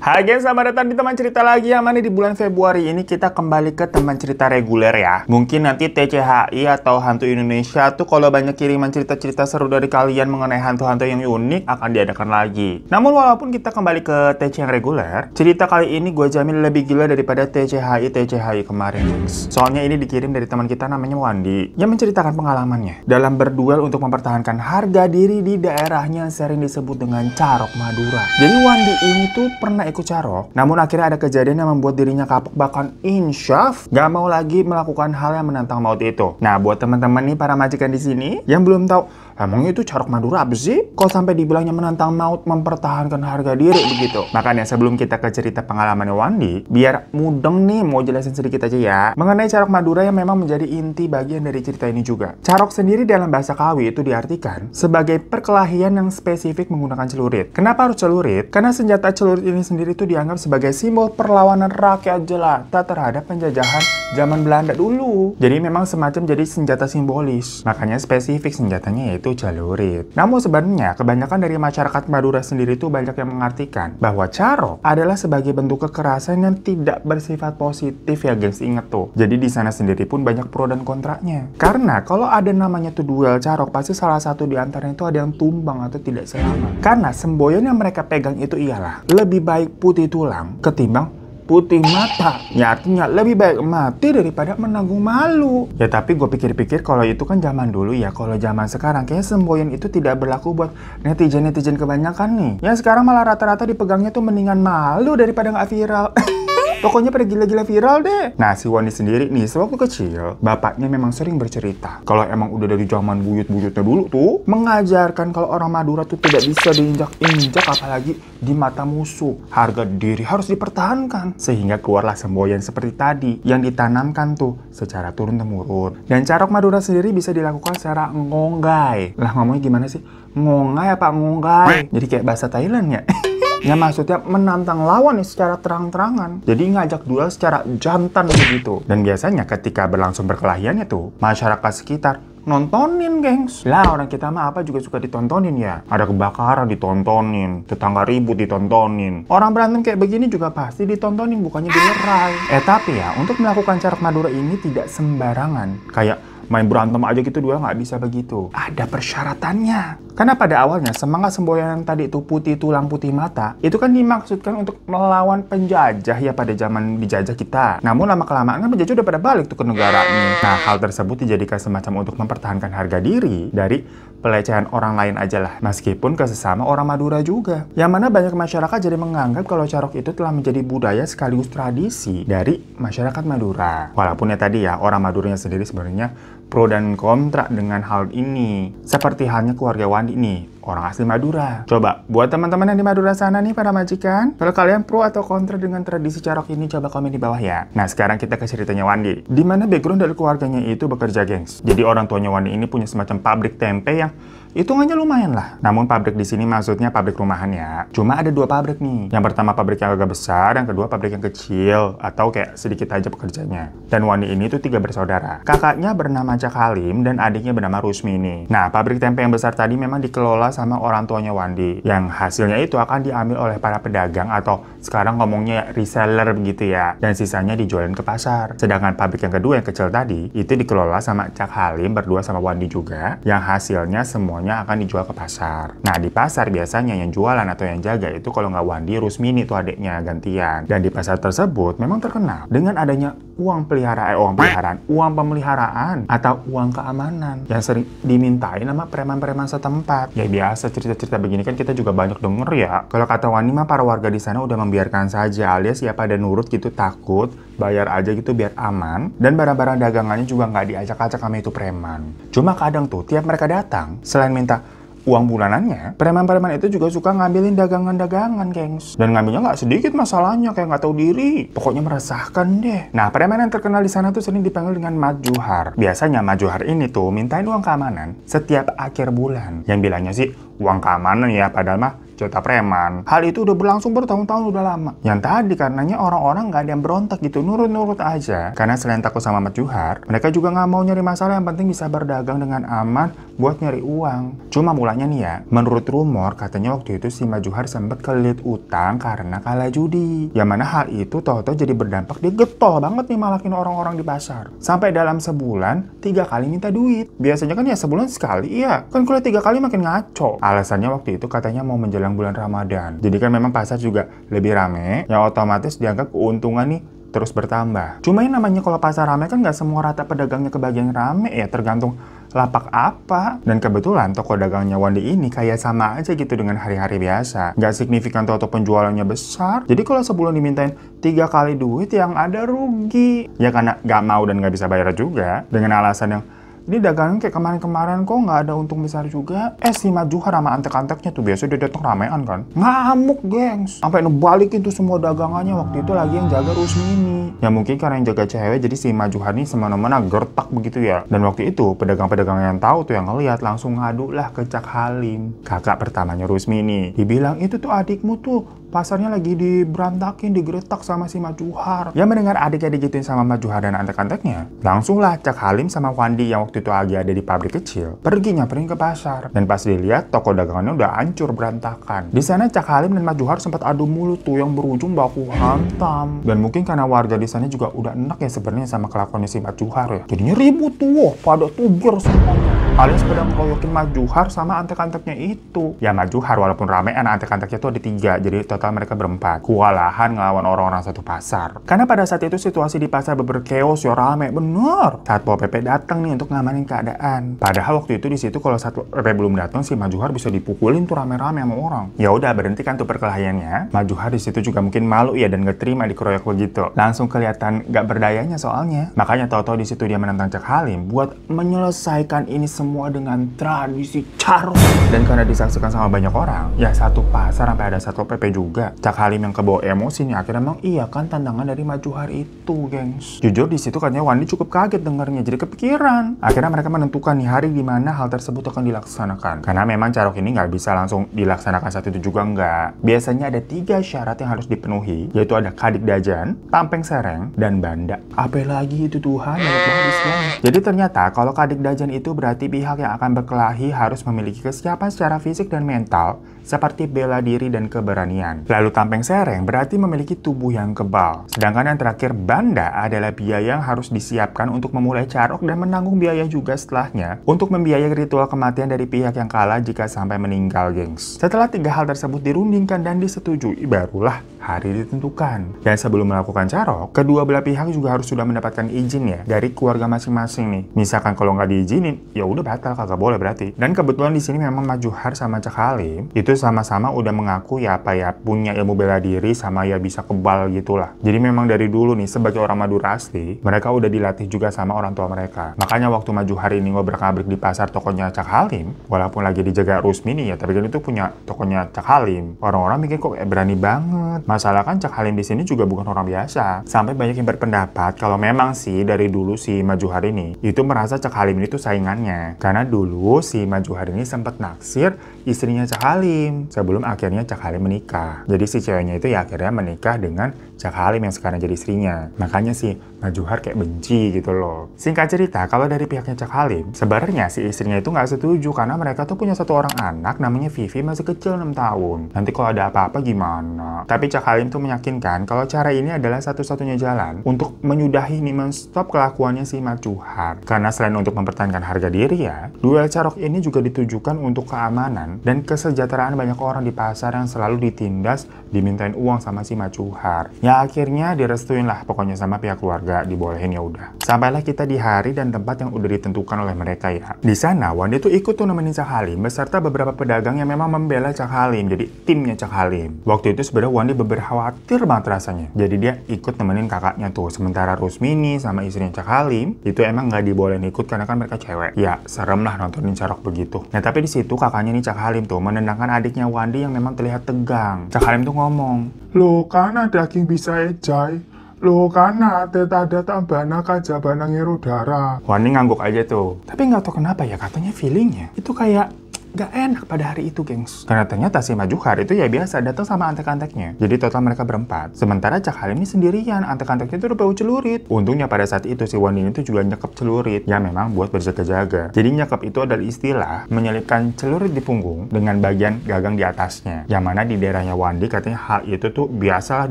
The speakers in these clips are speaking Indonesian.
Hai guys, selamat datang di teman cerita lagi yang mana di bulan Februari ini kita kembali ke teman cerita reguler ya. Mungkin nanti TCHI atau Hantu Indonesia tuh kalau banyak kiriman cerita-cerita seru dari kalian mengenai hantu-hantu yang unik akan diadakan lagi. Namun walaupun kita kembali ke TC yang reguler, cerita kali ini gue jamin lebih gila daripada TCHI TCHI kemarin Soalnya ini dikirim dari teman kita namanya Wandi yang menceritakan pengalamannya dalam berduel untuk mempertahankan harga diri di daerahnya sering disebut dengan Carok Madura. Jadi Wandi ini tuh pernah ikut Caro. Namun akhirnya ada kejadian yang membuat dirinya kapok bahkan insyaf gak mau lagi melakukan hal yang menantang maut itu. Nah buat teman-teman nih para majikan di sini yang belum tahu Emang itu carok Madura apa sih? Kok sampai dibilangnya menantang maut mempertahankan harga diri begitu? Makanya sebelum kita ke cerita pengalaman Wandi, biar mudeng nih mau jelasin sedikit aja ya. Mengenai carok Madura yang memang menjadi inti bagian dari cerita ini juga. Carok sendiri dalam bahasa Kawi itu diartikan sebagai perkelahian yang spesifik menggunakan celurit. Kenapa harus celurit? Karena senjata celurit ini sendiri itu dianggap sebagai simbol perlawanan rakyat jelata terhadap penjajahan zaman Belanda dulu. Jadi memang semacam jadi senjata simbolis. Makanya spesifik senjatanya yaitu itu celurit. Namun sebenarnya kebanyakan dari masyarakat Madura sendiri itu banyak yang mengartikan bahwa caro adalah sebagai bentuk kekerasan yang tidak bersifat positif ya gengs inget tuh. Jadi di sana sendiri pun banyak pro dan kontraknya. Karena kalau ada namanya tuh duel caro pasti salah satu di antaranya itu ada yang tumbang atau tidak selamat. Karena semboyan yang mereka pegang itu ialah lebih baik putih tulang ketimbang putih mata. Ya artinya lebih baik mati daripada menanggung malu. Ya tapi gue pikir-pikir kalau itu kan zaman dulu ya. Kalau zaman sekarang kayaknya semboyan itu tidak berlaku buat netizen-netizen kebanyakan nih. Ya sekarang malah rata-rata dipegangnya tuh mendingan malu daripada nggak viral. Iya. Pokoknya pada gila-gila viral deh. Nah, si Wani sendiri nih, sewaktu kecil, bapaknya memang sering bercerita. Kalau emang udah dari zaman buyut-buyutnya dulu tuh, mengajarkan kalau orang Madura tuh tidak bisa diinjak-injak apalagi di mata musuh. Harga diri harus dipertahankan. Sehingga keluarlah semboyan seperti tadi, yang ditanamkan tuh secara turun-temurun. Dan carok Madura sendiri bisa dilakukan secara ngonggai. Lah ngomongnya gimana sih? Ngonggai apa ngonggai? Jadi kayak bahasa Thailand ya? Ya maksudnya menantang lawan secara terang-terangan. Jadi ngajak duel secara jantan begitu. Dan biasanya ketika berlangsung perkelahiannya tuh, masyarakat sekitar nontonin gengs lah orang kita mah apa juga suka ditontonin ya ada kebakaran ditontonin tetangga ribut ditontonin orang berantem kayak begini juga pasti ditontonin bukannya dilerai eh tapi ya untuk melakukan cara Madura ini tidak sembarangan kayak main berantem aja gitu dua nggak bisa begitu. Ada persyaratannya. Karena pada awalnya semangat semboyan tadi itu putih tulang putih mata itu kan dimaksudkan untuk melawan penjajah ya pada zaman dijajah kita. Namun lama kelamaan kan penjajah udah pada balik tuh ke negara ini Nah hal tersebut dijadikan semacam untuk mempertahankan harga diri dari pelecehan orang lain aja lah. Meskipun kesesama orang Madura juga. Yang mana banyak masyarakat jadi menganggap kalau carok itu telah menjadi budaya sekaligus tradisi dari masyarakat Madura. Walaupun ya tadi ya orang Maduranya sendiri sebenarnya pro dan kontra dengan hal ini. Seperti halnya keluarga Wandi nih, orang asli Madura. Coba, buat teman-teman yang di Madura sana nih para majikan, kalau kalian pro atau kontra dengan tradisi carok ini, coba komen di bawah ya. Nah, sekarang kita ke ceritanya Wandi. Di mana background dari keluarganya itu bekerja, gengs. Jadi orang tuanya Wandi ini punya semacam pabrik tempe yang Hitungannya lumayan lah. Namun pabrik di sini maksudnya pabrik rumahan ya. Cuma ada dua pabrik nih. Yang pertama pabrik yang agak besar, yang kedua pabrik yang kecil atau kayak sedikit aja pekerjanya. Dan Wani ini tuh tiga bersaudara. Kakaknya bernama Cak Halim dan adiknya bernama Rusmini. Nah, pabrik tempe yang besar tadi memang dikelola sama orang tuanya Wandi. Yang hasilnya itu akan diambil oleh para pedagang atau sekarang ngomongnya reseller begitu ya. Dan sisanya dijualin ke pasar. Sedangkan pabrik yang kedua yang kecil tadi itu dikelola sama Cak Halim berdua sama Wandi juga. Yang hasilnya semua semuanya akan dijual ke pasar. Nah, di pasar biasanya yang jualan atau yang jaga itu kalau nggak Wandi, Rusmini itu adiknya gantian. Dan di pasar tersebut memang terkenal dengan adanya uang pelihara, eh, uang peliharaan, uang pemeliharaan atau uang keamanan yang sering dimintain sama preman-preman setempat. Ya biasa cerita-cerita begini kan kita juga banyak denger ya. Kalau kata Wani mah para warga di sana udah membiarkan saja alias ya pada nurut gitu takut bayar aja gitu biar aman dan barang-barang dagangannya juga nggak diajak-ajak sama itu preman. Cuma kadang tuh tiap mereka datang selain minta uang bulanannya, preman-preman itu juga suka ngambilin dagangan-dagangan, gengs. Dan ngambilnya nggak sedikit masalahnya, kayak nggak tahu diri. Pokoknya meresahkan deh. Nah, preman yang terkenal di sana tuh sering dipanggil dengan majuhar. Biasanya majuhar ini tuh mintain uang keamanan setiap akhir bulan. Yang bilangnya sih, uang keamanan ya, padahal mah cerita preman. Hal itu udah berlangsung bertahun-tahun udah lama. Yang tadi karenanya orang-orang nggak ada yang berontak gitu, nurut-nurut aja. Karena selain takut sama majuhar, mereka juga nggak mau nyari masalah yang penting bisa berdagang dengan aman buat nyari uang. Cuma mulanya nih ya, menurut rumor katanya waktu itu si majuhar sempat kelit utang karena kalah judi. Yang mana hal itu tahu-tahu jadi berdampak dia getol banget nih malakin orang-orang di pasar. Sampai dalam sebulan, tiga kali minta duit. Biasanya kan ya sebulan sekali, iya. Kan kalau tiga kali makin ngaco. Alasannya waktu itu katanya mau menjelang menjelang bulan Ramadan. Jadi kan memang pasar juga lebih rame, yang otomatis dianggap keuntungan nih terus bertambah. Cuma yang namanya kalau pasar rame kan nggak semua rata pedagangnya kebagian rame ya, tergantung lapak apa. Dan kebetulan toko dagangnya Wandi ini kayak sama aja gitu dengan hari-hari biasa. Nggak signifikan toto penjualannya besar. Jadi kalau sebulan dimintain tiga kali duit yang ada rugi. Ya karena nggak mau dan nggak bisa bayar juga. Dengan alasan yang ini dagangan kayak kemarin-kemarin kok nggak ada untung besar juga eh si Majuhar sama antek-anteknya tuh biasa dia datang ramean kan ngamuk gengs sampai ngebalikin tuh semua dagangannya waktu itu lagi yang jaga Rusmini ya mungkin karena yang jaga cewek jadi si Majuhar ini semena-mena gertak begitu ya dan waktu itu pedagang-pedagang yang tahu tuh yang ngeliat langsung ngadu lah ke Cak Halim kakak pertamanya Rusmini dibilang itu tuh adikmu tuh pasarnya lagi diberantakin, digeretak sama si Majuhar. Ya mendengar adiknya digituin sama Majuhar dan antek-anteknya, langsunglah Cak Halim sama Wandi yang waktu itu lagi ada di pabrik kecil, pergi nyamperin ke pasar. Dan pas dilihat, toko dagangannya udah hancur berantakan. Di sana Cak Halim dan Majuhar sempat adu mulut tuh yang berujung baku hantam. Dan mungkin karena warga di sana juga udah enak ya sebenarnya sama kelakuannya si Majuhar ya. Jadinya ribut tuh, wah, pada tuger semuanya. Alias pada ngeroyokin Majuhar sama antek-anteknya itu. Ya Majuhar walaupun anak antek-anteknya tuh ada tiga, jadi total mereka berempat. Kewalahan ngelawan orang-orang satu pasar. Karena pada saat itu situasi di pasar berkeos ya rame, bener. Pol PP datang nih untuk ngamanin keadaan. Padahal waktu itu di situ kalau satu PP belum datang si Majuhar bisa dipukulin tuh rame-rame sama orang. Ya udah berhentikan tuh perkelahiannya. Majuhar di situ juga mungkin malu ya dan ngeterima terima dikeroyok begitu. Langsung kelihatan gak berdayanya soalnya. Makanya tahu-tahu di situ dia menentang Cak Halim buat menyelesaikan ini semua dengan tradisi caro. Dan karena disaksikan sama banyak orang, ya satu pasar sampai ada satu PP juga juga. Cak Halim yang kebawa nih akhirnya emang iya kan tantangan dari maju hari itu, gengs. Jujur di situ katanya Wandi cukup kaget dengarnya, jadi kepikiran. Akhirnya mereka menentukan nih hari di mana hal tersebut akan dilaksanakan. Karena memang carok ini nggak bisa langsung dilaksanakan saat itu juga nggak. Biasanya ada tiga syarat yang harus dipenuhi, yaitu ada kadik dajan, tampeng sereng, dan banda. apalagi itu Tuhan, banyak banget Islam. Jadi ternyata kalau kadik dajan itu berarti pihak yang akan berkelahi harus memiliki kesiapan secara fisik dan mental, seperti bela diri dan keberanian. Lalu tampeng sereng berarti memiliki tubuh yang kebal. Sedangkan yang terakhir banda adalah biaya yang harus disiapkan untuk memulai carok dan menanggung biaya juga setelahnya untuk membiayai ritual kematian dari pihak yang kalah jika sampai meninggal, gengs. Setelah tiga hal tersebut dirundingkan dan disetujui, barulah hari ditentukan. Dan sebelum melakukan carok, kedua belah pihak juga harus sudah mendapatkan izin ya dari keluarga masing-masing nih. Misalkan kalau nggak diizinin, ya udah batal kagak boleh berarti. Dan kebetulan di sini memang Majuhar sama Cak itu sama-sama udah mengaku ya apa ya punya ilmu bela diri sama ya bisa kebal gitulah. Jadi memang dari dulu nih sebagai orang Madura asli, mereka udah dilatih juga sama orang tua mereka. Makanya waktu maju hari ini ngobrak-abrik di pasar tokonya Cak Halim, walaupun lagi dijaga Rusmini ya, tapi kan itu punya tokonya Cak Halim. Orang-orang mikir kok eh, berani banget. Masalah kan Cak Halim di sini juga bukan orang biasa. Sampai banyak yang berpendapat kalau memang sih dari dulu si maju hari ini itu merasa Cak Halim ini tuh saingannya. Karena dulu si maju hari ini sempat naksir istrinya Cak Halim sebelum akhirnya Cak Halim menikah. Jadi si ceweknya itu ya akhirnya menikah dengan Cak Halim yang sekarang jadi istrinya. Makanya sih Mbak Juhar kayak benci gitu loh. Singkat cerita, kalau dari pihaknya Cak Halim, sebenarnya si istrinya itu nggak setuju karena mereka tuh punya satu orang anak namanya Vivi masih kecil 6 tahun. Nanti kalau ada apa-apa gimana? Tapi Cak Halim tuh meyakinkan kalau cara ini adalah satu-satunya jalan untuk menyudahi nih menstop kelakuannya si Mbak Juhar. Karena selain untuk mempertahankan harga diri ya, duel carok ini juga ditujukan untuk keamanan dan kesejahteraan banyak orang di pasar yang selalu ditindas, dimintain uang sama si Mbak Juhar. Ya, Ya akhirnya direstuin lah pokoknya sama pihak keluarga dibolehin ya udah. Sampailah kita di hari dan tempat yang udah ditentukan oleh mereka ya. Di sana Wandi tuh ikut tuh nemenin Cak Halim beserta beberapa pedagang yang memang membela Cak Halim jadi timnya Cak Halim. Waktu itu sebenarnya Wanda berkhawatir banget rasanya. Jadi dia ikut nemenin kakaknya tuh sementara Rusmini sama istrinya Cak Halim itu emang nggak dibolehin ikut karena kan mereka cewek. Ya serem lah nontonin Carok begitu. Nah tapi di situ kakaknya nih Cak Halim tuh menendangkan adiknya Wandi yang memang terlihat tegang. Cak Halim tuh ngomong, Lo karena daging bisa ejai. Lo kan ada tetada aja kajabana ngero darah. Wani ngangguk aja tuh. Tapi nggak tahu kenapa ya katanya feelingnya itu kayak Gak enak pada hari itu, gengs. Karena ternyata si Majuhar itu ya biasa datang sama antek-anteknya. Jadi total mereka berempat. Sementara Cak Halim ini sendirian, antek-anteknya itu udah celurit. Untungnya pada saat itu si ini tuh juga nyekap celurit. Ya memang buat berjaga-jaga. Jadi nyekap itu adalah istilah menyelipkan celurit di punggung dengan bagian gagang di atasnya. Yang mana di daerahnya Wandi katanya hal itu tuh biasalah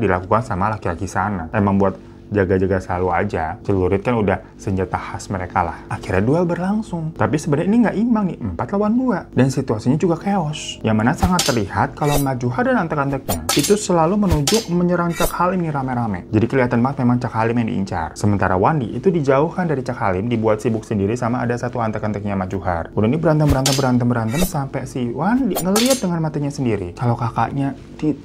dilakukan sama laki-laki sana. Emang buat jaga-jaga selalu aja. Celurit kan udah senjata khas mereka lah. Akhirnya duel berlangsung. Tapi sebenarnya ini nggak imbang nih, empat lawan dua Dan situasinya juga chaos. Yang mana sangat terlihat kalau Majuha dan antek-anteknya itu selalu menuju menyerang Cak Halim nih rame-rame. Jadi kelihatan banget memang Cak Halim yang diincar. Sementara Wandi itu dijauhkan dari Cak Halim, dibuat sibuk sendiri sama ada satu antek-anteknya Majuhar. Udah ini berantem-berantem berantem-berantem sampai si Wandi ngelihat dengan matanya sendiri. Kalau kakaknya tit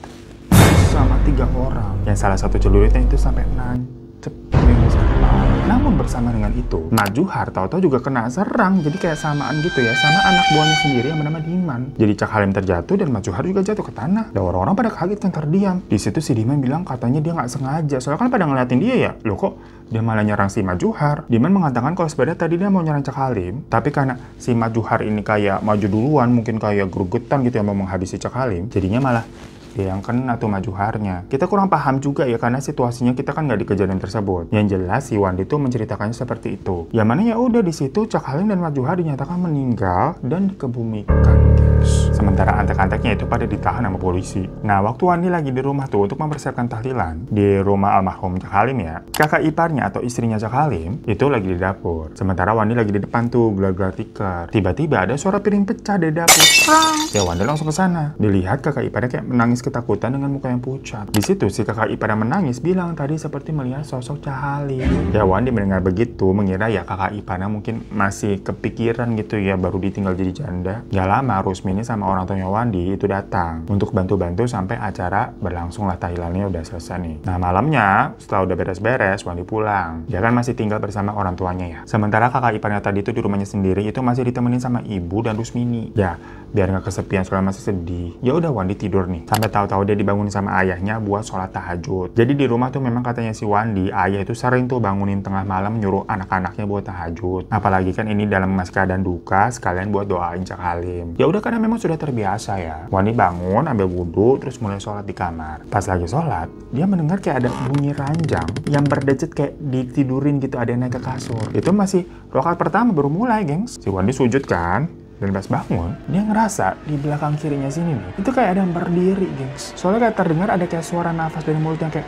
sama tiga orang. Yang salah satu celuritnya itu sampai nancep Namun bersama dengan itu, Najuhar tahu-tahu juga kena serang. Jadi kayak samaan gitu ya, sama anak buahnya sendiri yang bernama Diman. Jadi Cak Halim terjatuh dan Najuhar juga jatuh ke tanah. Dan orang-orang pada kaget dan terdiam. Di situ si Diman bilang katanya dia nggak sengaja. Soalnya kan pada ngeliatin dia ya, Lo kok dia malah nyerang si Majuhar. Diman mengatakan kalau sebenarnya tadi dia mau nyerang Cak Halim, tapi karena si Majuhar ini kayak maju duluan, mungkin kayak gerugetan gitu yang mau menghabisi Cak Halim, jadinya malah dia yang kena atau majuharnya. Kita kurang paham juga ya karena situasinya kita kan nggak di kejadian tersebut. Yang jelas si Wandi tuh menceritakannya seperti itu. Ya mana ya udah di situ Cak Halim dan Majuhar dinyatakan meninggal dan dikebumikan. Sementara antek-anteknya itu pada ditahan sama polisi. Nah, waktu Wandi lagi di rumah tuh untuk mempersiapkan tahlilan di rumah almarhum Cak Halim ya, kakak iparnya atau istrinya Cak Halim itu lagi di dapur. Sementara Wandi lagi di depan tuh gelar-gelar tikar. Tiba-tiba ada suara piring pecah di dapur. Ya Wandi langsung ke sana. Dilihat kakak iparnya kayak menangis ketakutan dengan muka yang pucat. Di situ si kakak ipar yang menangis bilang tadi seperti melihat sosok cahali. Ya Wandi mendengar begitu mengira ya kakak iparnya mungkin masih kepikiran gitu ya baru ditinggal jadi janda. Gak ya lama Rusmini sama orang tuanya Wandi itu datang untuk bantu-bantu sampai acara berlangsung lah tahlilannya udah selesai nih. Nah malamnya setelah udah beres-beres Wandi pulang. Dia ya kan masih tinggal bersama orang tuanya ya. Sementara kakak iparnya tadi itu di rumahnya sendiri itu masih ditemenin sama ibu dan Rusmini. Ya biar nggak kesepian soalnya masih sedih ya udah Wandi tidur nih sampai tahu-tahu dia dibangunin sama ayahnya buat sholat tahajud jadi di rumah tuh memang katanya si Wandi ayah itu sering tuh bangunin tengah malam nyuruh anak-anaknya buat tahajud apalagi kan ini dalam masa keadaan duka sekalian buat doain Cak Halim ya udah karena memang sudah terbiasa ya Wandi bangun ambil wudhu terus mulai sholat di kamar pas lagi sholat dia mendengar kayak ada bunyi ranjang yang berdecet kayak ditidurin gitu ada yang naik ke kasur itu masih rokat pertama baru mulai gengs si Wandi sujud kan dan pas bangun, dia ngerasa di belakang kirinya sini nih, itu kayak ada yang berdiri, gengs. Soalnya kayak terdengar ada kayak suara nafas dari mulutnya kayak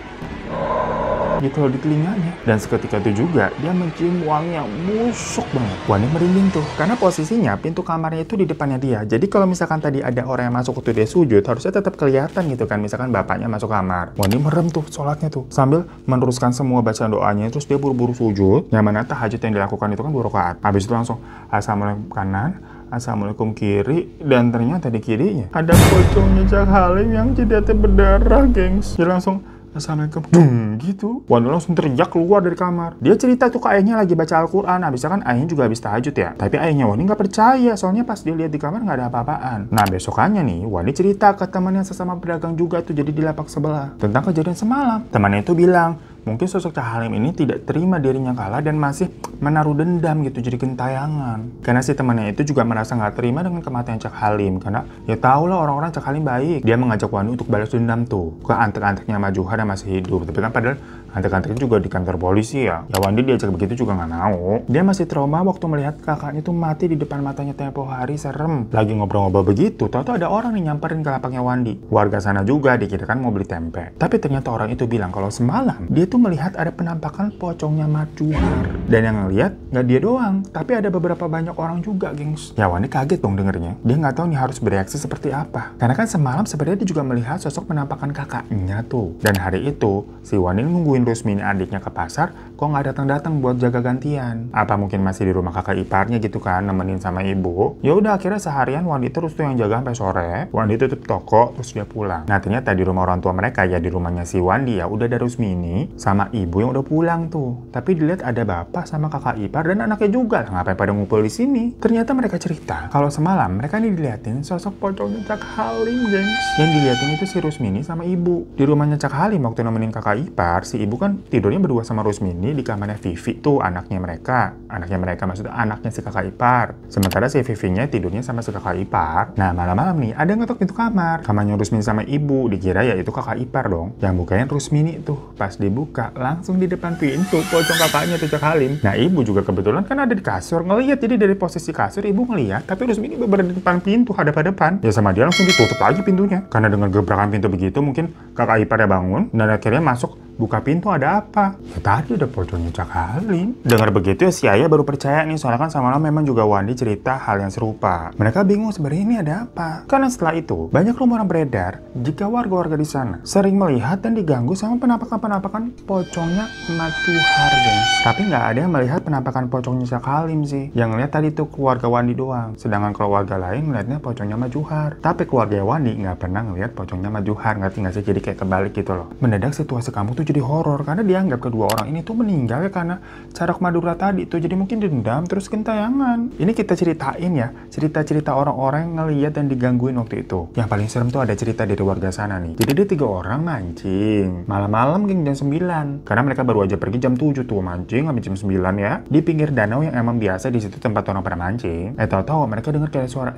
gitu loh di telinganya. Dan seketika itu juga, dia mencium wangi yang busuk banget. Wani merinding tuh, karena posisinya pintu kamarnya itu di depannya dia. Jadi kalau misalkan tadi ada orang yang masuk waktu dia sujud, harusnya tetap kelihatan gitu kan, misalkan bapaknya masuk kamar. Wani merem tuh sholatnya tuh, sambil meneruskan semua bacaan doanya, terus dia buru-buru sujud, yang mana tahajud yang dilakukan itu kan dua rakaat. Habis itu langsung, asam kanan, Assalamualaikum kiri dan ternyata di kirinya ada pocong jejak Halim yang jidatnya berdarah gengs dia langsung Assalamualaikum Dung hmm, gitu Wanda langsung teriak keluar dari kamar Dia cerita tuh ke ayahnya lagi baca Al-Quran Habisnya kan ayahnya juga habis tahajud ya Tapi ayahnya Wani nggak percaya Soalnya pas dia lihat di kamar gak ada apa-apaan Nah besokannya nih Wanita cerita ke temannya sesama pedagang juga tuh Jadi di lapak sebelah Tentang kejadian semalam Temannya itu bilang Mungkin sosok Halim ini tidak terima dirinya kalah dan masih menaruh dendam gitu jadi gentayangan. Karena si temannya itu juga merasa nggak terima dengan kematian Cak Halim karena ya tau lah orang-orang Cak Halim baik. Dia mengajak Wanu untuk balas dendam tuh ke antek-anteknya Majuha dan masih hidup. Tapi kan padahal Antek-antekin juga di kantor polisi ya. Ya Wandi diajak begitu juga nggak mau. Dia masih trauma waktu melihat kakaknya tuh mati di depan matanya tempo hari serem. Lagi ngobrol-ngobrol begitu, tahu-tahu ada orang yang nyamperin ke lapangnya Wandi. Warga sana juga dikira kan mau beli tempe. Tapi ternyata orang itu bilang kalau semalam dia tuh melihat ada penampakan pocongnya macuhar. Dan yang ngeliat nggak dia doang, tapi ada beberapa banyak orang juga, gengs. Ya Wandi kaget dong dengernya. Dia nggak tahu nih harus bereaksi seperti apa. Karena kan semalam sebenarnya dia juga melihat sosok penampakan kakaknya tuh. Dan hari itu si Wandi nungguin nungguin Rusmini adiknya ke pasar, kok nggak datang-datang buat jaga gantian? Apa mungkin masih di rumah kakak iparnya gitu kan, nemenin sama ibu? Ya udah akhirnya seharian Wandi terus tuh yang jaga sampai sore. Wandi tutup toko, terus dia pulang. Nah ternyata di rumah orang tua mereka ya di rumahnya si Wandi ya udah ada Rusmini sama ibu yang udah pulang tuh. Tapi dilihat ada bapak sama kakak ipar dan anaknya juga lah ngapain pada ngumpul di sini? Ternyata mereka cerita kalau semalam mereka ini diliatin sosok pocongnya Cak Halim, gengs. Yang diliatin itu si Rusmini sama ibu. Di rumahnya Cak Halim waktu nemenin kakak ipar, si ibu kan tidurnya berdua sama Rusmini di kamarnya Vivi tuh anaknya mereka. Anaknya mereka maksudnya anaknya si kakak ipar. Sementara si Vivi-nya tidurnya sama si kakak ipar. Nah malam-malam nih ada ngetok pintu kamar. Kamarnya Rusmini sama ibu dikira ya itu kakak ipar dong. Yang bukain Rusmini tuh pas dibuka langsung di depan pintu pocong kakaknya tuh Cak Halim. Nah ibu juga kebetulan kan ada di kasur ngeliat jadi dari posisi kasur ibu ngeliat tapi Rusmini berada di depan pintu hadap-hadapan. Ya sama dia langsung ditutup lagi pintunya. Karena dengan gebrakan pintu begitu mungkin kakak ipar ya bangun dan akhirnya masuk Buka pintu ada apa? Ya, tadi ada pocongnya Cak Halim. Dengar begitu ya si Ayah baru percaya nih soalnya kan sama lo memang juga Wandi cerita hal yang serupa. Mereka bingung sebenarnya ini ada apa. Karena setelah itu banyak rumor yang beredar jika warga-warga di sana sering melihat dan diganggu sama penampakan-penampakan pocongnya Matu Harden. Tapi nggak ada yang melihat penampakan pocongnya Cak Halim sih. Yang lihat tadi tuh keluarga Wandi doang. Sedangkan keluarga lain ngeliatnya pocongnya Majuhar. Tapi keluarga Wandi nggak pernah ngelihat pocongnya Majuhar. Ngerti nggak sih? Jadi kayak kebalik gitu loh. Mendadak situasi kamu tuh jadi horor karena dianggap kedua orang ini tuh meninggal ya karena jarak Madura tadi itu jadi mungkin dendam terus kentayangan ini kita ceritain ya cerita-cerita orang-orang yang ngeliat dan digangguin waktu itu yang paling serem tuh ada cerita dari warga sana nih jadi dia tiga orang mancing malam-malam geng jam 9 karena mereka baru aja pergi jam 7 tuh mancing habis jam 9 ya di pinggir danau yang emang biasa di situ tempat orang pernah mancing eh tahu-tahu mereka dengar kayak suara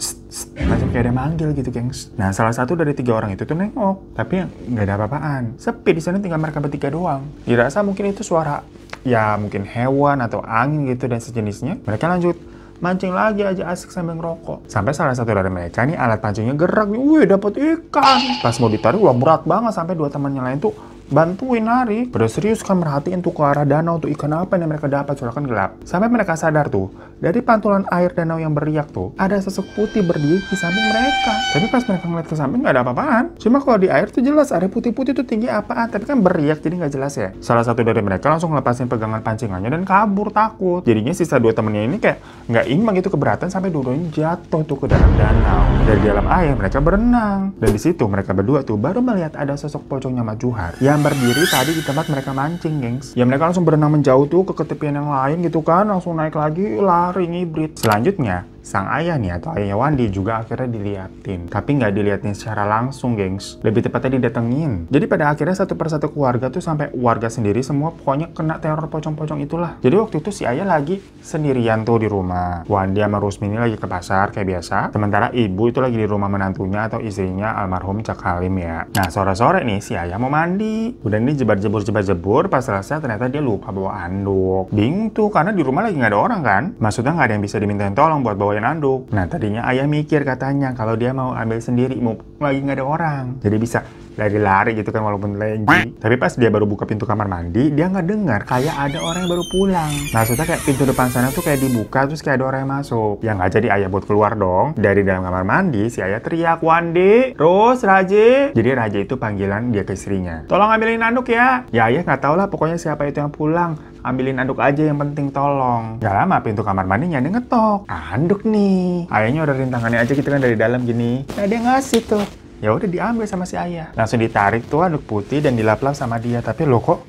macam kayak ada manggil gitu gengs nah salah satu dari tiga orang itu tuh nengok tapi nggak ada apa-apaan sepi di sana tinggal mereka bertiga tiga doang. Dirasa mungkin itu suara ya mungkin hewan atau angin gitu dan sejenisnya. Mereka lanjut mancing lagi aja asik sambil ngerokok. Sampai salah satu dari mereka nih alat pancingnya gerak, wih dapat ikan. Pas mau ditarik, wah berat banget sampai dua temannya lain tuh bantuin Nari. Pada serius kan merhatiin tuh ke arah danau tuh ikan apa yang mereka dapat soalnya kan gelap. Sampai mereka sadar tuh, dari pantulan air danau yang beriak tuh, ada sosok putih berdiri di samping mereka. Tapi pas mereka ngeliat ke samping nggak ada apa-apaan. Cuma kalau di air tuh jelas ada putih-putih tuh tinggi apaan, tapi kan beriak jadi nggak jelas ya. Salah satu dari mereka langsung ngelepasin pegangan pancingannya dan kabur takut. Jadinya sisa dua temennya ini kayak nggak imbang gitu keberatan sampai dua-duanya jatuh tuh ke dalam danau. Dari dalam air mereka berenang. Dan di situ mereka berdua tuh baru melihat ada sosok pocongnya Nyamah Juhar yang berdiri diri tadi di tempat mereka mancing, gengs. Ya mereka langsung berenang menjauh tuh ke ketepian yang lain gitu kan, langsung naik lagi, lari, ngibrit. Selanjutnya, sang ayah nih atau ayahnya Wandi juga akhirnya diliatin. Tapi nggak diliatin secara langsung, gengs. Lebih tepatnya didatengin. Jadi pada akhirnya satu persatu keluarga tuh sampai warga sendiri semua pokoknya kena teror pocong-pocong itulah. Jadi waktu itu si ayah lagi sendirian tuh di rumah. Wandi sama Rusmini lagi ke pasar kayak biasa. Sementara ibu itu lagi di rumah menantunya atau istrinya almarhum Cak Halim ya. Nah sore-sore nih si ayah mau mandi. Udah ini jebar-jebur-jebar-jebur pas selesai ternyata dia lupa bawa anduk. Bingung tuh karena di rumah lagi nggak ada orang kan. Maksudnya nggak ada yang bisa dimintain tolong buat bawa bawain anduk. Nah tadinya ayah mikir katanya kalau dia mau ambil sendiri, mau lagi nggak ada orang. Jadi bisa lagi lari gitu kan walaupun lagi tapi pas dia baru buka pintu kamar mandi dia nggak dengar kayak ada orang yang baru pulang maksudnya kayak pintu depan sana tuh kayak dibuka terus kayak ada orang yang masuk yang nggak jadi ayah buat keluar dong dari dalam kamar mandi si ayah teriak Wandi terus Raji jadi Raja itu panggilan dia ke istrinya tolong ambilin anduk ya ya ayah nggak tahu lah pokoknya siapa itu yang pulang ambilin anduk aja yang penting tolong. Gak lama pintu kamar mandinya ada ngetok. Anduk nih. Ayahnya udah rintangannya aja gitu kan dari dalam gini. Nah dia ngasih tuh. Ya udah diambil sama si ayah. Langsung ditarik tuh aduk putih dan dilap-lap sama dia. Tapi lo kok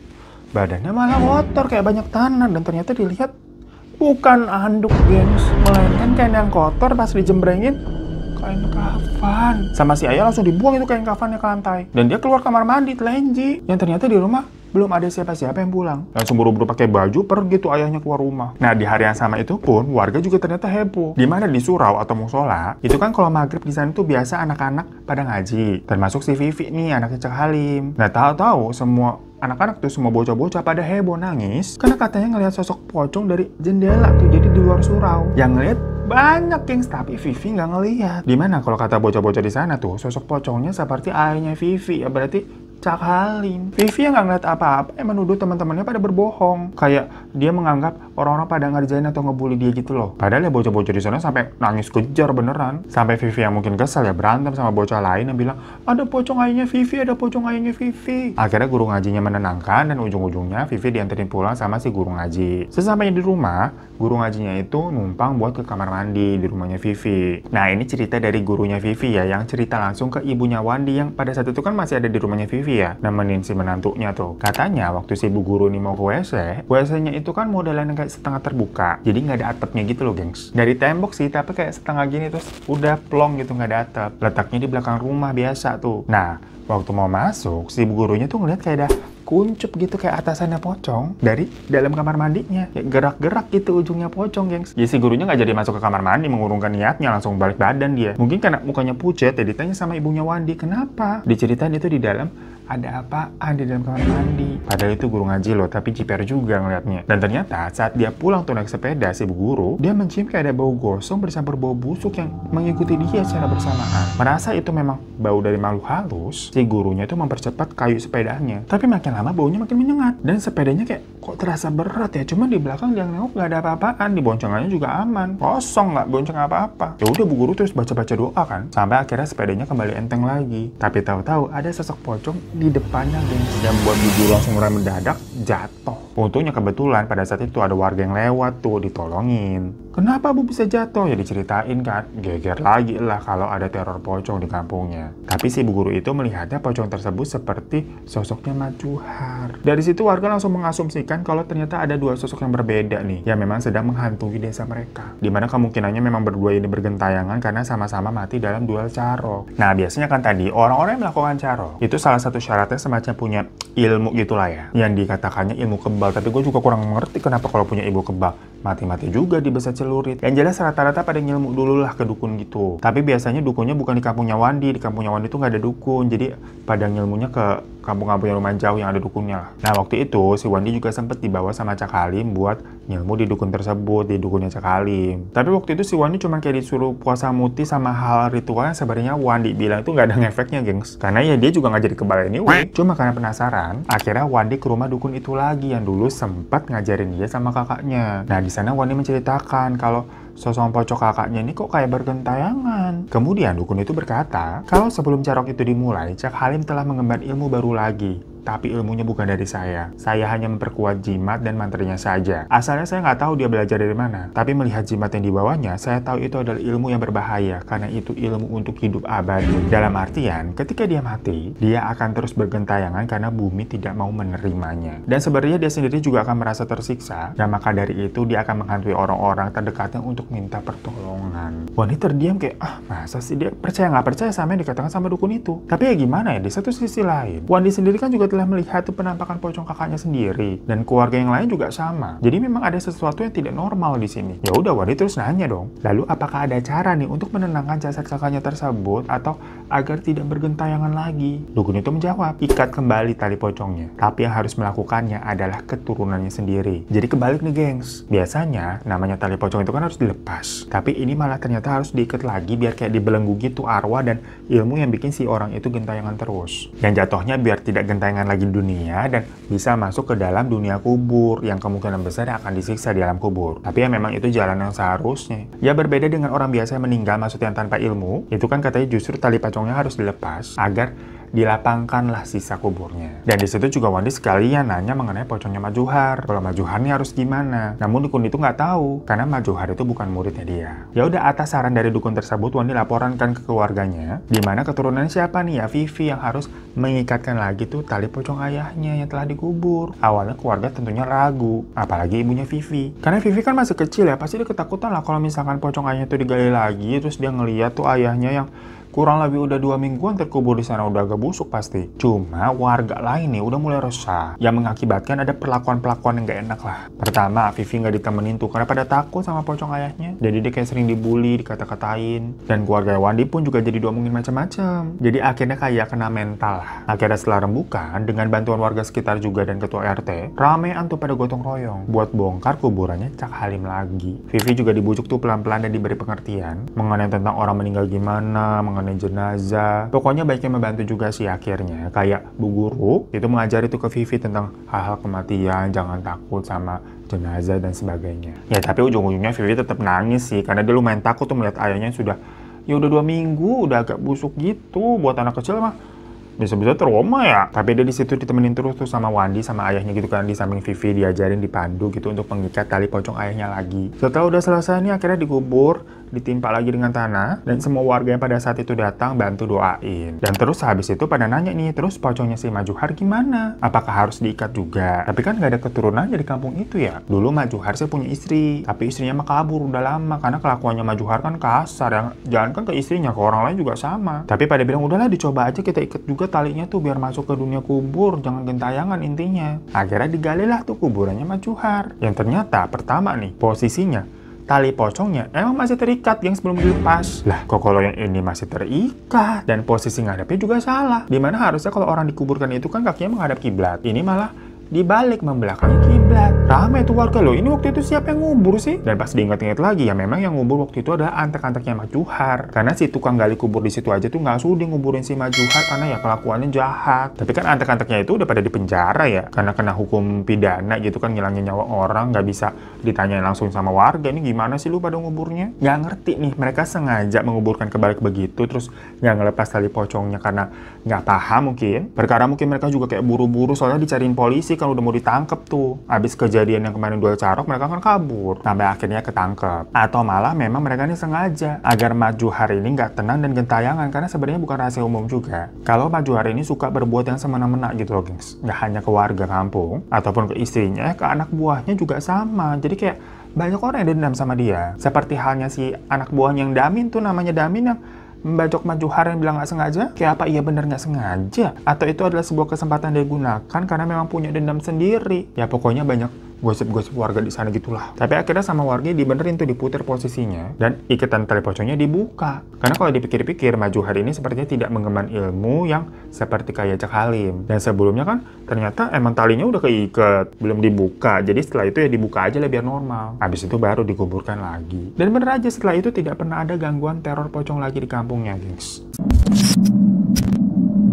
badannya malah kotor kayak banyak tanah dan ternyata dilihat bukan anduk gengs melainkan kain yang kotor pas dijembrengin kain kafan sama si ayah langsung dibuang itu kain kafannya ke lantai dan dia keluar kamar mandi telenji yang ternyata di rumah belum ada siapa-siapa yang pulang. dan buru-buru pakai baju, pergi tuh ayahnya keluar rumah. Nah, di hari yang sama itu pun, warga juga ternyata heboh. Di mana di surau atau musola, itu kan kalau maghrib di sana tuh biasa anak-anak pada ngaji. Termasuk si Vivi nih, anaknya Cek Halim. Nah, tahu-tahu semua anak-anak tuh semua bocah-bocah pada heboh nangis karena katanya ngelihat sosok pocong dari jendela tuh jadi di luar surau yang ngelihat banyak gengs tapi Vivi nggak ngelihat di mana kalau kata bocah-bocah di sana tuh sosok pocongnya seperti ayahnya Vivi ya berarti Cak Halim. Vivi yang nggak ngeliat apa-apa emang nuduh teman-temannya pada berbohong. Kayak dia menganggap orang-orang pada ngerjain atau ngebully dia gitu loh. Padahal ya bocah-bocah di sana sampai nangis kejar beneran. Sampai Vivi yang mungkin kesel ya berantem sama bocah lain yang bilang, ada pocong ayahnya Vivi, ada pocong ayahnya Vivi. Akhirnya guru ngajinya menenangkan dan ujung-ujungnya Vivi dianterin pulang sama si guru ngaji. Sesampainya di rumah, guru ngajinya itu numpang buat ke kamar mandi di rumahnya Vivi. Nah ini cerita dari gurunya Vivi ya yang cerita langsung ke ibunya Wandi yang pada saat itu kan masih ada di rumahnya Vivi ya nemenin si menantunya tuh. Katanya waktu si bu guru ini mau ke WC, WC-nya itu kan modelan kayak setengah terbuka. Jadi nggak ada atapnya gitu loh, gengs. Dari tembok sih, tapi kayak setengah gini terus udah plong gitu nggak ada atap. Letaknya di belakang rumah biasa tuh. Nah, waktu mau masuk, si bu gurunya tuh ngeliat kayak ada kuncup gitu kayak atasannya pocong dari dalam kamar mandinya kayak gerak-gerak gitu ujungnya pocong gengs ya si gurunya nggak jadi masuk ke kamar mandi mengurungkan niatnya langsung balik badan dia mungkin karena mukanya pucat ya ditanya sama ibunya Wandi kenapa diceritain itu di dalam ada apaan di dalam kamar mandi. Padahal itu guru ngaji loh, tapi jiper juga ngeliatnya. Dan ternyata saat dia pulang tuh naik sepeda, si bu guru, dia mencium kayak ada bau gosong bercampur bau busuk yang mengikuti dia secara bersamaan. Merasa itu memang bau dari malu halus, si gurunya itu mempercepat kayu sepedanya. Tapi makin lama baunya makin menyengat. Dan sepedanya kayak kok terasa berat ya, cuman di belakang dia nengok nggak ada apa-apaan, di boncengannya juga aman. Kosong nggak bonceng apa-apa. Ya udah bu guru terus baca-baca doa kan, sampai akhirnya sepedanya kembali enteng lagi. Tapi tahu-tahu ada sosok pocong di depannya, gengs. Dan buat bibi langsung rem mendadak, jatuh. Untungnya kebetulan pada saat itu ada warga yang lewat tuh, ditolongin. Kenapa Bu bisa jatuh? Ya diceritain kan, geger lagi lah kalau ada teror pocong di kampungnya. Tapi si Bu Guru itu melihatnya pocong tersebut seperti sosoknya macuhar. Dari situ warga langsung mengasumsikan kalau ternyata ada dua sosok yang berbeda nih, yang memang sedang menghantui desa mereka. Dimana kemungkinannya memang berdua ini bergentayangan karena sama-sama mati dalam duel caro. Nah biasanya kan tadi, orang-orang yang melakukan caro. itu salah satu syaratnya semacam punya ilmu gitulah ya. Yang dikatakannya ilmu kebal, tapi gue juga kurang mengerti kenapa kalau punya ibu kebal mati-mati juga di besar celurit. Yang jelas rata-rata pada nyelmu dulu lah ke dukun gitu. Tapi biasanya dukunnya bukan di kampungnya Wandi, di kampungnya Wandi tuh nggak ada dukun, jadi pada nyelmunya ke kampung-kampung yang lumayan jauh yang ada dukunnya. Nah waktu itu si Wandi juga sempat dibawa sama Cak Halim buat nyelmu di dukun tersebut, di dukunnya Cak Halim. Tapi waktu itu si Wandi cuma kayak disuruh puasa muti sama hal ritual yang sebenarnya Wandi bilang itu nggak ada efeknya gengs. Karena ya dia juga nggak jadi kebal anyway. Cuma karena penasaran, akhirnya Wandi ke rumah dukun itu lagi yang dulu sempat ngajarin dia sama kakaknya. Nah di sana Wandi menceritakan kalau Sosok pocong kakaknya ini kok kayak bergentayangan. Kemudian dukun itu berkata, kalau sebelum carok itu dimulai, Cak Halim telah mengemban ilmu baru lagi, tapi ilmunya bukan dari saya. Saya hanya memperkuat jimat dan mantranya saja. Asalnya saya nggak tahu dia belajar dari mana, tapi melihat jimat yang dibawanya, saya tahu itu adalah ilmu yang berbahaya karena itu ilmu untuk hidup abadi. Dalam artian, ketika dia mati, dia akan terus bergentayangan karena bumi tidak mau menerimanya. Dan sebenarnya dia sendiri juga akan merasa tersiksa, dan maka dari itu dia akan menghantui orang-orang terdekatnya untuk minta pertolongan. Wanita terdiam kayak, ah masa sih dia percaya nggak percaya sama yang dikatakan sama dukun itu? Tapi ya gimana ya, di satu sisi lain, Wandi sendiri kan juga telah melihat penampakan pocong kakaknya sendiri dan keluarga yang lain juga sama. Jadi memang ada sesuatu yang tidak normal di sini. Ya udah Wadi terus nanya dong. Lalu apakah ada cara nih untuk menenangkan jasad kakaknya tersebut atau agar tidak bergentayangan lagi? Dukun itu menjawab, ikat kembali tali pocongnya. Tapi yang harus melakukannya adalah keturunannya sendiri. Jadi kebalik nih gengs. Biasanya namanya tali pocong itu kan harus dilepas. Tapi ini malah ternyata harus diikat lagi biar kayak dibelenggu gitu arwah dan ilmu yang bikin si orang itu gentayangan terus. Dan jatuhnya biar tidak gentayangan pertengahan lagi dunia dan bisa masuk ke dalam dunia kubur yang kemungkinan besar akan disiksa di dalam kubur. Tapi ya memang itu jalan yang seharusnya. Ya berbeda dengan orang biasa yang meninggal maksudnya tanpa ilmu, itu kan katanya justru tali pacongnya harus dilepas agar dilapangkanlah sisa kuburnya. Dan di situ juga Wandi sekalian nanya mengenai pocongnya Majuhar. Kalau Majuhar Majuharnya harus gimana? Namun dukun itu nggak tahu karena Majuhar itu bukan muridnya dia. Ya udah atas saran dari dukun tersebut Wandi laporankan ke keluarganya di mana keturunannya siapa nih ya Vivi yang harus mengikatkan lagi tuh tali pocong ayahnya yang telah dikubur. Awalnya keluarga tentunya ragu, apalagi ibunya Vivi. Karena Vivi kan masih kecil ya, pasti dia ketakutan lah kalau misalkan pocong ayahnya itu digali lagi terus dia ngeliat tuh ayahnya yang Kurang lebih udah dua mingguan terkubur di sana udah agak busuk pasti. Cuma warga lain nih udah mulai resah yang mengakibatkan ada perlakuan-perlakuan yang gak enak lah. Pertama, Vivi nggak ditemenin tuh karena pada takut sama pocong ayahnya. Jadi dia kayak sering dibully, dikata-katain. Dan keluarga Wandi pun juga jadi diomongin macam-macam. Jadi akhirnya kayak kena mental lah. Akhirnya setelah rembukan, dengan bantuan warga sekitar juga dan ketua RT, ramean tuh pada gotong royong buat bongkar kuburannya Cak Halim lagi. Vivi juga dibujuk tuh pelan-pelan dan diberi pengertian mengenai tentang orang meninggal gimana, mengenai nanganin jenazah. Pokoknya baiknya membantu juga sih akhirnya. Kayak Bu Guru itu mengajari tuh ke Vivi tentang hal-hal kematian, jangan takut sama jenazah dan sebagainya. Ya tapi ujung-ujungnya Vivi tetap nangis sih karena dia lumayan takut tuh melihat ayahnya yang sudah ya udah dua minggu udah agak busuk gitu buat anak kecil mah bisa-bisa trauma ya. Tapi dia di situ ditemenin terus tuh sama Wandi sama ayahnya gitu kan di samping Vivi diajarin dipandu gitu untuk mengikat tali pocong ayahnya lagi. Setelah udah selesai nih akhirnya dikubur ditimpa lagi dengan tanah, dan semua warga yang pada saat itu datang bantu doain. Dan terus habis itu pada nanya nih, terus pocongnya si Majuhar gimana? Apakah harus diikat juga? Tapi kan nggak ada keturunan di kampung itu ya. Dulu Majuhar sih punya istri, tapi istrinya mah kabur udah lama karena kelakuannya Majuhar kan kasar. Yang jangan kan ke istrinya, ke orang lain juga sama. Tapi pada bilang udahlah dicoba aja kita ikat juga talinya tuh biar masuk ke dunia kubur, jangan gentayangan intinya. Akhirnya digalilah tuh kuburannya Majuhar. Yang ternyata pertama nih posisinya tali pocongnya emang masih terikat yang sebelum dilepas. Lah, kok kalau yang ini masih terikat dan posisi ngadepnya juga salah. Dimana harusnya kalau orang dikuburkan itu kan kakinya menghadap kiblat. Ini malah dibalik membelakangi kiblat. Ramai tuh warga loh, ini waktu itu siapa yang ngubur sih? Dan pas diingat-ingat lagi ya memang yang ngubur waktu itu adalah antek-anteknya Majuhar. Karena si tukang gali kubur di situ aja tuh nggak sudi nguburin si Majuhar karena ya kelakuannya jahat. Tapi kan antek-anteknya itu udah pada di penjara ya, karena kena hukum pidana gitu kan ngilangin nyawa orang nggak bisa ditanya langsung sama warga ini gimana sih lu pada nguburnya? Nggak ngerti nih, mereka sengaja menguburkan kebalik begitu terus nggak ngelepas tali pocongnya karena nggak paham mungkin. Perkara mungkin mereka juga kayak buru-buru soalnya dicariin polisi kalau udah mau ditangkap tuh. Abis kejadian yang kemarin duel carok mereka kan kabur. Sampai akhirnya ketangkep. Atau malah memang mereka ini sengaja agar maju hari ini nggak tenang dan gentayangan karena sebenarnya bukan rahasia umum juga. Kalau maju hari ini suka berbuat yang semena-mena gitu loh gengs. Nggak hanya ke warga kampung ataupun ke istrinya, ke anak buahnya juga sama. Jadi kayak banyak orang yang dendam sama dia. Seperti halnya si anak buahnya yang Damin tuh namanya Damin yang Mbak Jokmat Juhar yang bilang nggak sengaja? Kayak apa iya bener nggak sengaja? Atau itu adalah sebuah kesempatan dia gunakan karena memang punya dendam sendiri? Ya pokoknya banyak gosip-gosip warga di sana gitulah. Tapi akhirnya sama warga dibenerin tuh diputer posisinya dan ikatan tali pocongnya dibuka. Karena kalau dipikir-pikir maju hari ini sepertinya tidak mengemban ilmu yang seperti kayak cak Halim. Dan sebelumnya kan ternyata emang talinya udah keikat, belum dibuka. Jadi setelah itu ya dibuka aja lah biar normal. Habis itu baru dikuburkan lagi. Dan bener aja setelah itu tidak pernah ada gangguan teror pocong lagi di kampungnya, gengs.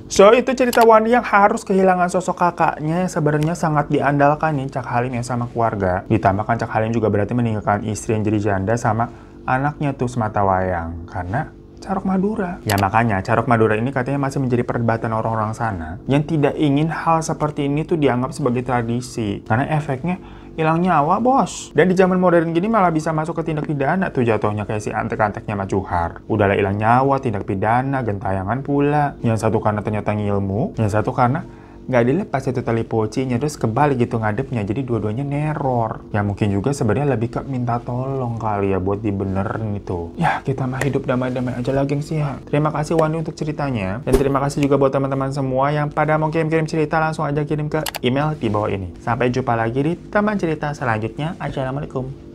So, itu cerita Wandi yang harus kehilangan sosok kakaknya yang sebenarnya sangat diandalkan nih Cak Halim yang sama keluarga. Ditambahkan Cak Halim juga berarti meninggalkan istri yang jadi janda sama anaknya tuh semata wayang. Karena Carok Madura. Ya makanya Carok Madura ini katanya masih menjadi perdebatan orang-orang sana yang tidak ingin hal seperti ini tuh dianggap sebagai tradisi. Karena efeknya hilang nyawa bos. Dan di zaman modern gini malah bisa masuk ke tindak pidana tuh jatuhnya kayak si antek-anteknya macuhar Udahlah hilang nyawa, tindak pidana, gentayangan pula. Yang satu karena ternyata ngilmu, yang satu karena nggak dilepas itu tali pocinya terus kebalik gitu ngadepnya jadi dua-duanya neror ya mungkin juga sebenarnya lebih ke minta tolong kali ya buat dibenerin itu ya kita mah hidup damai-damai aja lah gengs ya terima kasih Wani untuk ceritanya dan terima kasih juga buat teman-teman semua yang pada mau kirim-kirim cerita langsung aja kirim ke email di bawah ini sampai jumpa lagi di teman cerita selanjutnya assalamualaikum